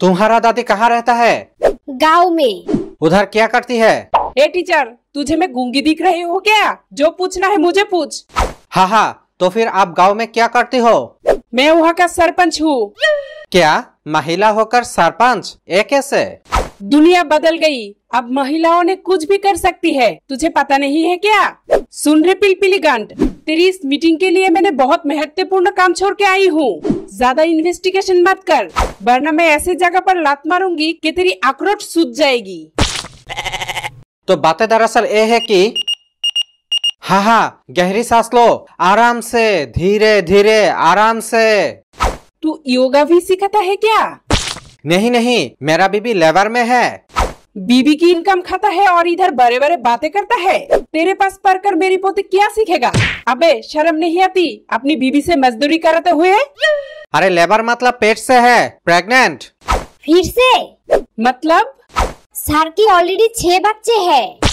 तुम्हारा दादी कहाँ रहता है गाँव में उधर क्या करती है ए टीचर तुझे मैं गूंगी दिख रही हूँ क्या जो पूछना है मुझे पूछ हाँ हाँ तो फिर आप गाँव में क्या करती हो मैं वहाँ का सरपंच हूँ क्या महिला होकर सरपंच एक कैसे दुनिया बदल गई अब महिलाओं ने कुछ भी कर सकती है तुझे पता नहीं है क्या सुन रहे पिलपिली गांड तेरी इस मीटिंग के लिए मैंने बहुत महत्वपूर्ण काम छोड़ के आई हूँ ज्यादा इन्वेस्टिगेशन मत कर वरना मैं ऐसे जगह पर लात मारूंगी कि तेरी अखरोट सूझ जाएगी तो बातें दरअसल ये है कि हाँ हाँ गहरी सांस लो आराम से धीरे धीरे आराम से तू योगा भी सिखाता है क्या नहीं नहीं मेरा बीबी लेबर में है बीबी की इनकम खाता है और इधर बड़े बड़े बातें करता है तेरे पास पढ़ कर मेरी पोती क्या सीखेगा अबे शर्म नहीं आती अपनी बीबी से मजदूरी कराते हुए अरे लेबर मतलब पेट से है प्रेग्नेंट फिर से मतलब सर की ऑलरेडी छह बच्चे हैं